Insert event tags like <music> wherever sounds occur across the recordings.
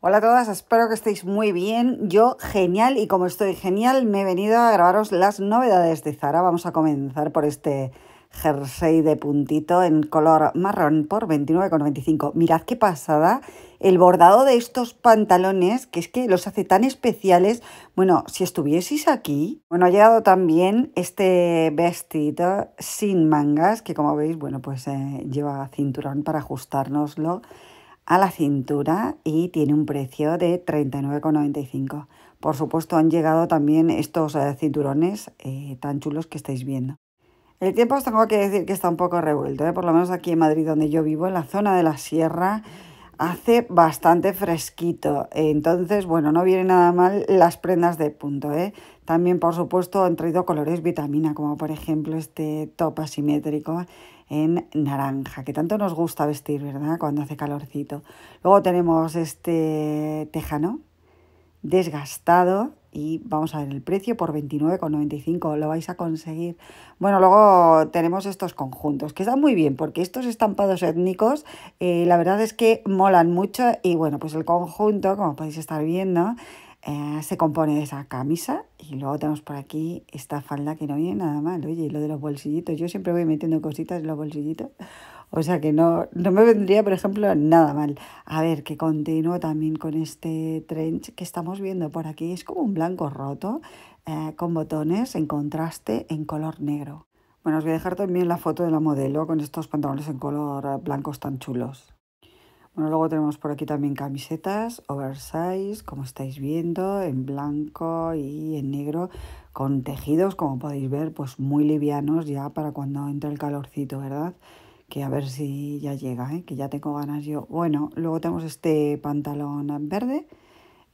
Hola a todas, espero que estéis muy bien. Yo genial y como estoy genial me he venido a grabaros las novedades de Zara. Vamos a comenzar por este jersey de puntito en color marrón por 29,95. Mirad qué pasada el bordado de estos pantalones, que es que los hace tan especiales. Bueno, si estuvieseis aquí, bueno, ha llegado también este vestido sin mangas, que como veis, bueno, pues eh, lleva cinturón para ajustárnoslo a la cintura y tiene un precio de 39,95. Por supuesto han llegado también estos eh, cinturones eh, tan chulos que estáis viendo. El tiempo os tengo que decir que está un poco revuelto, eh, por lo menos aquí en Madrid donde yo vivo, en la zona de la sierra, hace bastante fresquito. Entonces, bueno, no viene nada mal las prendas de punto. ¿eh? También, por supuesto, han traído colores vitamina, como por ejemplo este top asimétrico en naranja, que tanto nos gusta vestir, ¿verdad? Cuando hace calorcito. Luego tenemos este tejano desgastado y vamos a ver el precio por 29,95 lo vais a conseguir. Bueno, luego tenemos estos conjuntos que están muy bien porque estos estampados étnicos eh, la verdad es que molan mucho y bueno, pues el conjunto, como podéis estar viendo, eh, se compone de esa camisa y luego tenemos por aquí esta falda que no viene nada mal. Oye, lo de los bolsillitos, yo siempre voy metiendo cositas en los bolsillitos. O sea que no, me vendría, por ejemplo, nada mal. A ver, que continúo también con este trench que estamos viendo por aquí. Es como un blanco roto eh, con botones en contraste en color negro. Bueno, os voy a dejar también la foto de la modelo con estos pantalones en color eh, blancos tan chulos. Bueno, luego tenemos por aquí también camisetas oversize, como estáis viendo, en blanco y en negro, con tejidos, como podéis ver, pues muy livianos ya para cuando entre el calorcito, ¿verdad? que a ver si ya llega, ¿eh? que ya tengo ganas yo. Bueno, luego tenemos este pantalón verde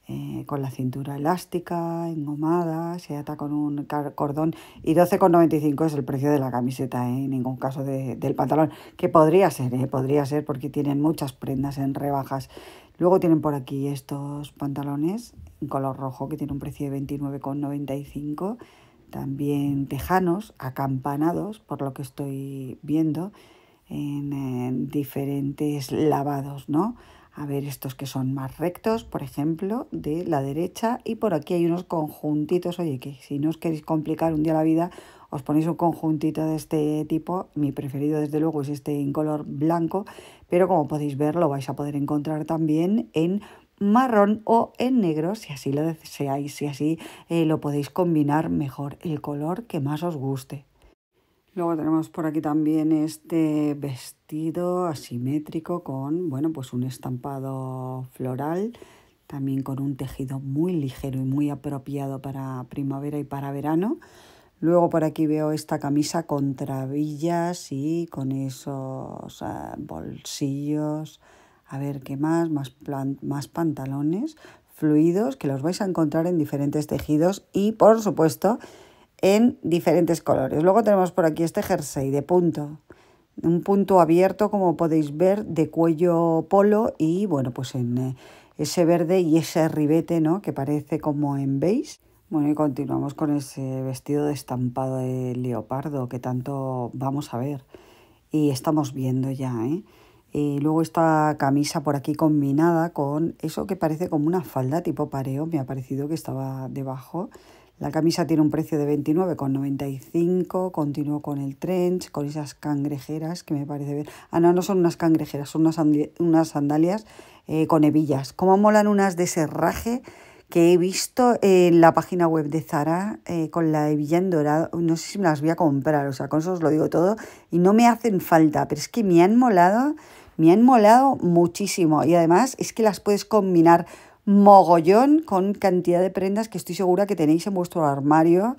eh, con la cintura elástica, engomada, se ata con un cordón y 12,95 es el precio de la camiseta, ¿eh? en ningún caso del pantalón, que podría ser, podría ser porque tienen muchas prendas en rebajas. Luego tienen por aquí estos pantalones en color rojo que tiene un precio de 29,95, también tejanos, acampanados, por lo que estoy viendo en, diferentes lavados, ¿no? A ver, estos que son más rectos, por ejemplo, de la derecha. Y por aquí hay unos conjuntitos. Oye, que si no os queréis complicar un día la vida, os ponéis un conjuntito de este tipo. Mi preferido, desde luego, es este en color blanco. Pero como podéis ver, lo vais a poder encontrar también en marrón o en negro, si así lo deseáis, si así eh, lo podéis combinar mejor, el color que más os guste. Luego tenemos por aquí también este vestido asimétrico con, bueno, pues un estampado floral, también con un tejido muy ligero y muy apropiado para primavera y para verano. Luego por aquí veo esta camisa con trabillas y con esos eh, bolsillos. A ver, ¿qué más? Más, plan más pantalones fluidos que los vais a encontrar en diferentes tejidos y, por supuesto, en diferentes colores. Luego tenemos por aquí este jersey de punto, un punto abierto como podéis ver de cuello polo y bueno pues en eh, ese verde y ese ribete ¿no? que parece como en beige. Bueno y continuamos con ese vestido de estampado de leopardo que tanto vamos a ver y estamos viendo ya. ¿eh? Y luego esta camisa por aquí combinada con eso que parece como una falda tipo pareo, me ha parecido que estaba debajo la camisa tiene un precio de 29,95. Continúo con el trench, con esas cangrejeras que me parece bien. Ah, no, no son unas cangrejeras, son unas, sandalias eh, con hebillas. Como molan unas de serraje que he visto en la página web de Zara eh, con la hebilla en dorado. No sé si me las voy a comprar, o sea, con eso os lo digo todo. Y no me hacen falta, pero es que me han molado, me han molado muchísimo. Y además es que las puedes combinar mogollón con cantidad de prendas que estoy segura que tenéis en vuestro armario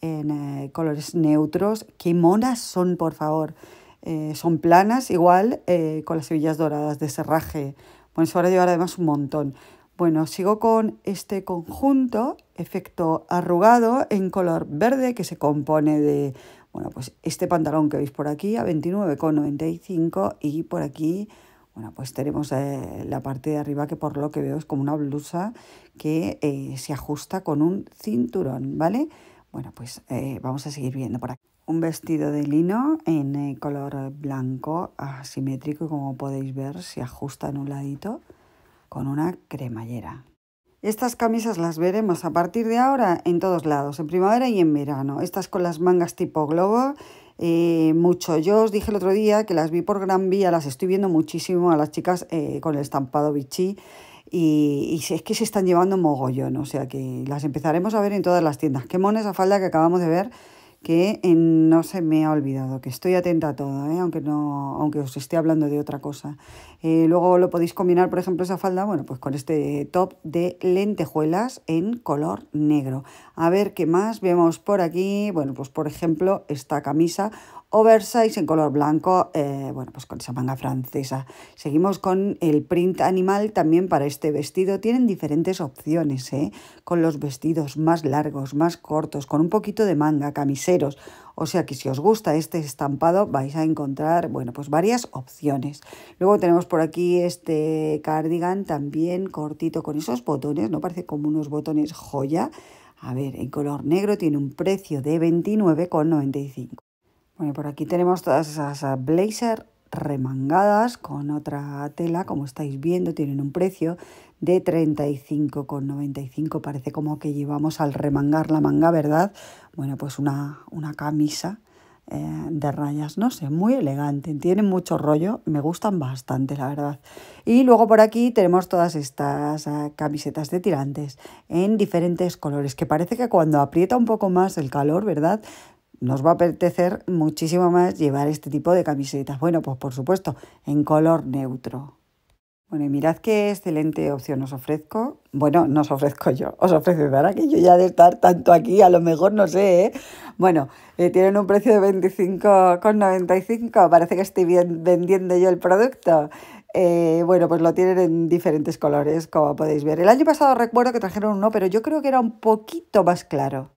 en eh, colores neutros. ¡Qué monas son, por favor! Eh, son planas, igual eh, con las semillas doradas de serraje. Bueno, se van a llevar además un montón. Bueno, sigo con este conjunto, efecto arrugado, en color verde, que se compone de, bueno, pues este pantalón que veis por aquí a 29,95 y por aquí bueno, pues tenemos eh, la parte de arriba que por lo que veo es como una blusa que eh, se ajusta con un cinturón, ¿vale? Bueno, pues eh, vamos a seguir viendo por aquí. Un vestido de lino en color blanco asimétrico y como podéis ver se ajusta en un ladito con una cremallera. Estas camisas las veremos a partir de ahora en todos lados, en primavera y en verano. Estas con las mangas tipo globo eh, mucho. Yo os dije el otro día que las vi por Gran Vía, las estoy viendo muchísimo a las chicas eh, con el estampado bichí. Y, y, es que se están llevando mogollón, o sea que las empezaremos a ver en todas las tiendas. Qué mones esa falda que acabamos de ver que eh, no se me ha olvidado, que estoy atenta a todo, eh, aunque, no, aunque os esté hablando de otra cosa. Eh, luego lo podéis combinar, por ejemplo, esa falda, bueno, pues con este top de lentejuelas en color negro. A ver qué más vemos por aquí. Bueno, pues por ejemplo, esta camisa oversize en color blanco, eh, bueno, pues con esa manga francesa. Seguimos con el print animal también para este vestido. Tienen diferentes opciones, eh, con los vestidos más largos, más cortos, con un poquito de manga, camiseros. O sea que si os gusta este estampado vais a encontrar, bueno, pues varias opciones. Luego tenemos por aquí este cardigan también cortito con esos botones, ¿no? Parece como unos botones joya. A ver, en color negro tiene un precio de 29,95. Bueno, por aquí tenemos todas esas blazer remangadas con otra tela, como estáis viendo, tienen un precio de 35,95. Parece como que llevamos al remangar la manga, ¿verdad? Bueno, pues una, una camisa eh, de rayas, no sé, muy elegante, tienen mucho rollo, me gustan bastante, la verdad. Y luego por aquí tenemos todas estas eh, camisetas de tirantes en diferentes colores, que parece que cuando aprieta un poco más el calor, ¿verdad? nos va a apetecer muchísimo más llevar este tipo de camisetas. Bueno, pues por supuesto, en color neutro. Bueno, y mirad qué excelente opción os ofrezco. Bueno, no os ofrezco yo, os ofrezco. para que yo ya de estar tanto aquí, a lo mejor no sé, ¿eh? Bueno, eh, tienen un precio de 25,95, parece que estoy bien vendiendo yo el producto. Eh, bueno, pues lo tienen en diferentes colores, como podéis ver. El año pasado recuerdo que trajeron uno, pero yo creo que era un poquito más claro.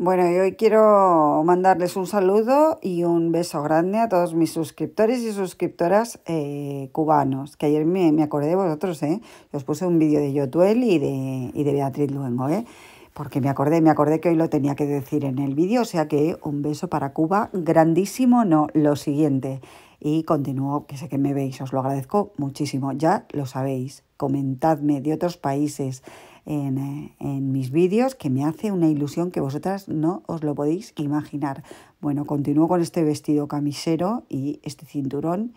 Bueno, y hoy quiero mandarles un saludo y un beso grande a todos mis suscriptores y suscriptoras eh, cubanos, que ayer me, acordé de vosotros, ¿eh? Os puse un vídeo de Yotuel y de, y de Beatriz Luengo, ¿eh? Porque me acordé, me acordé que hoy lo tenía que decir en el vídeo, o sea que un beso para Cuba grandísimo, no, lo siguiente. Y continúo, que sé que me veis, os lo agradezco muchísimo, ya lo sabéis, comentadme de otros países, eh, en, mis vídeos, que me hace una ilusión que vosotras no os lo podéis imaginar. Bueno, continúo con este vestido camisero y este cinturón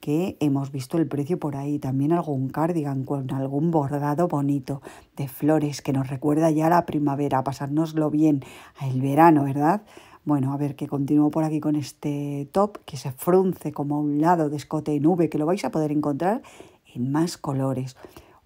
que hemos visto el precio por ahí, también algún cardigan con algún bordado bonito de flores que nos recuerda ya a la primavera, pasárnoslo bien, al verano, ¿verdad? Bueno, a ver, que continúo por aquí con este top que se frunce como un lado de escote en V, que lo vais a poder encontrar en más colores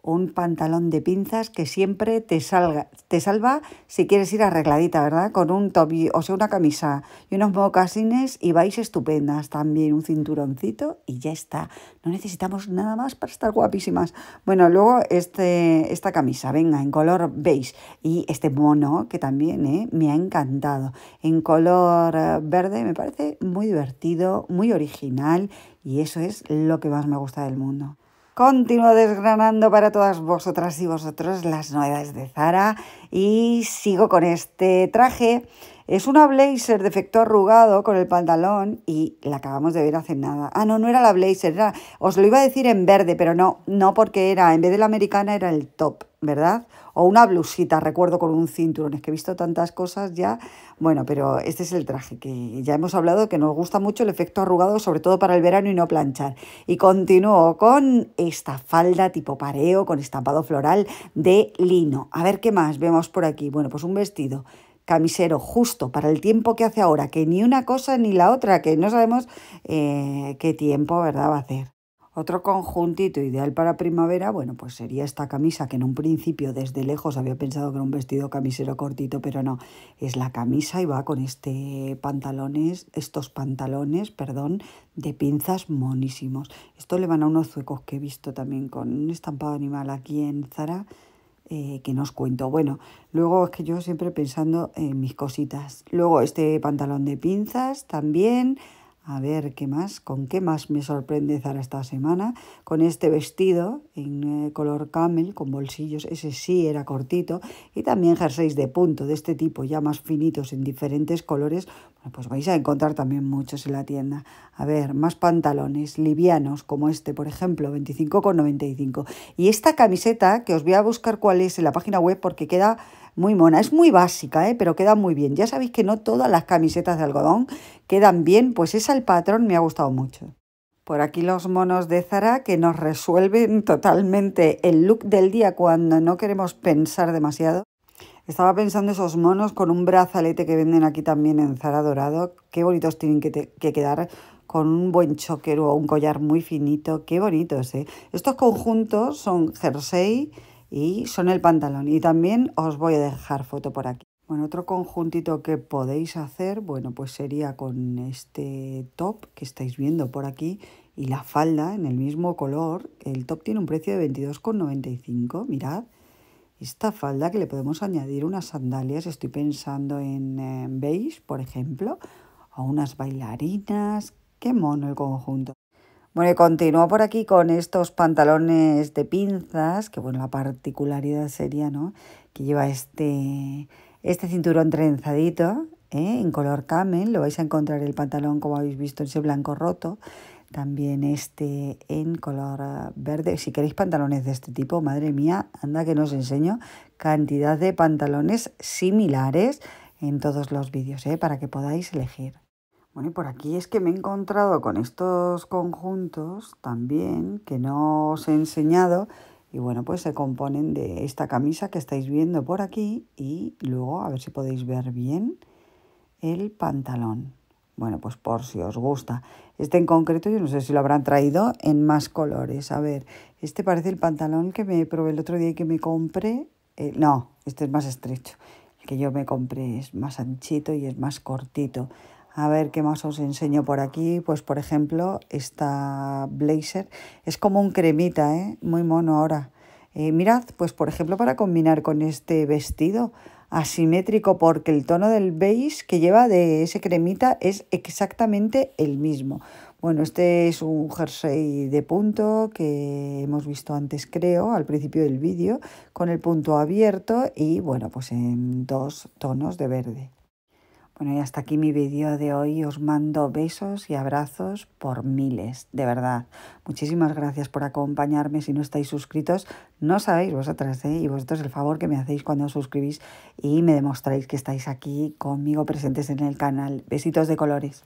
un pantalón de pinzas que siempre te salga, te salva si quieres ir arregladita, ¿verdad? Con un top, o sea, una camisa y unos mocasines y vais estupendas también, un cinturoncito y ya está. No necesitamos nada más para estar guapísimas. Bueno, luego este, esta camisa, venga, en color beige y este mono que también ¿eh? me ha encantado, en color eh, verde, me parece muy divertido, muy original y eso es lo que más me gusta del mundo. Continúo desgranando para todas vosotras y vosotros las novedades de Zara y sigo con este traje es una blazer de efecto arrugado con el pantalón y la acabamos de ver hace nada. Ah, no, no era la blazer, os lo iba a decir en verde, pero no, no porque era, en vez de la americana era el top, ¿verdad? O una blusita, recuerdo, con un cinturón. Es que he visto tantas cosas ya. Bueno, pero este es el traje que ya hemos hablado, que nos gusta mucho el efecto arrugado, sobre todo para el verano y no planchar. Y continúo con esta falda tipo pareo, con estampado floral de lino. A ver qué más vemos por aquí. Bueno, pues un vestido camisero justo para el tiempo que hace ahora, que ni una cosa ni la otra, que no sabemos eh, qué tiempo ¿verdad? va a hacer. Otro conjuntito ideal para primavera, bueno, pues sería esta camisa que en un principio desde lejos había pensado que era un vestido camisero cortito, pero no, es la camisa y va con este pantalones, estos pantalones, perdón, de pinzas monísimos. Esto le van a unos zuecos que he visto también con un estampado animal aquí en Zara eh, que nos cuento. Bueno, luego es que yo siempre pensando en mis cositas. Luego este pantalón de pinzas también. A ver, ¿qué más? ¿Con qué más me sorprende Zara esta semana? Con este vestido en eh, color camel, con bolsillos, ese sí era cortito, y también jerseys de punto de este tipo, ya más finitos en diferentes colores. pues vais a encontrar también muchos en la tienda. A ver, más pantalones livianos, como este, por ejemplo, 25,95. Y esta camiseta, que os voy a buscar cuál es en la página web, porque queda muy mona. Es muy básica, ¿eh? pero queda muy bien. Ya sabéis que no todas las camisetas de algodón quedan bien, pues es el patrón me ha gustado mucho. Por aquí los monos de Zara que nos resuelven <laughs> totalmente el look del día cuando no queremos pensar demasiado. Estaba pensando esos monos con un brazalete que venden aquí también en Zara Dorado. Qué bonitos tienen que, quedar con un buen choquero o un collar muy finito. Qué bonitos, ¿eh? Estos conjuntos son jersey, y son el pantalón. Y también os voy a dejar foto por aquí. Bueno, otro conjuntito que podéis hacer, bueno, pues sería con este top que estáis viendo por aquí y la falda en el mismo color. El top tiene un precio de 22,95, mirad. Esta falda que le podemos añadir unas sandalias, estoy pensando en, en eh, beige, por ejemplo, o unas bailarinas. Qué mono el conjunto. Bueno, y continúo por aquí con estos pantalones de pinzas, que bueno, la particularidad sería, ¿no? Que lleva este, este cinturón trenzadito, ¿eh? en color camel, lo vais a encontrar el pantalón, como habéis visto, en ese blanco roto. También este en color verde. Si queréis pantalones de este tipo, madre mía, anda que no os enseño cantidad de pantalones similares en todos los vídeos, ¿eh? para que podáis elegir. Bueno, y por aquí es que me he encontrado con estos conjuntos también que no os he enseñado. Y bueno, pues se componen de esta camisa que estáis viendo por aquí y luego, a ver si podéis ver bien, el pantalón. Bueno, pues por si os gusta. Este en concreto, yo no sé si lo habrán traído en más colores. A ver, este parece el pantalón que me probé el otro día y que me compré. Eh, no, este es más estrecho. El que yo me compré es más anchito y es más cortito. A ver qué más os enseño por aquí. Pues por ejemplo, esta blazer es como un cremita, ¿eh? muy mono ahora. Eh, mirad, pues por ejemplo para combinar con este vestido asimétrico porque el tono del beige que lleva de ese cremita es exactamente el mismo. Bueno, este es un jersey de punto que hemos visto antes, creo, al principio del vídeo, con el punto abierto y bueno, pues en dos tonos de verde. Bueno, y hasta aquí mi vídeo de hoy. Os mando besos y abrazos por miles, de verdad. Muchísimas gracias por acompañarme. Si no estáis suscritos, no sabéis vosotras, ¿eh? y vosotros el favor que me hacéis cuando os suscribís y me demostráis que estáis aquí conmigo presentes en el canal. Besitos de colores.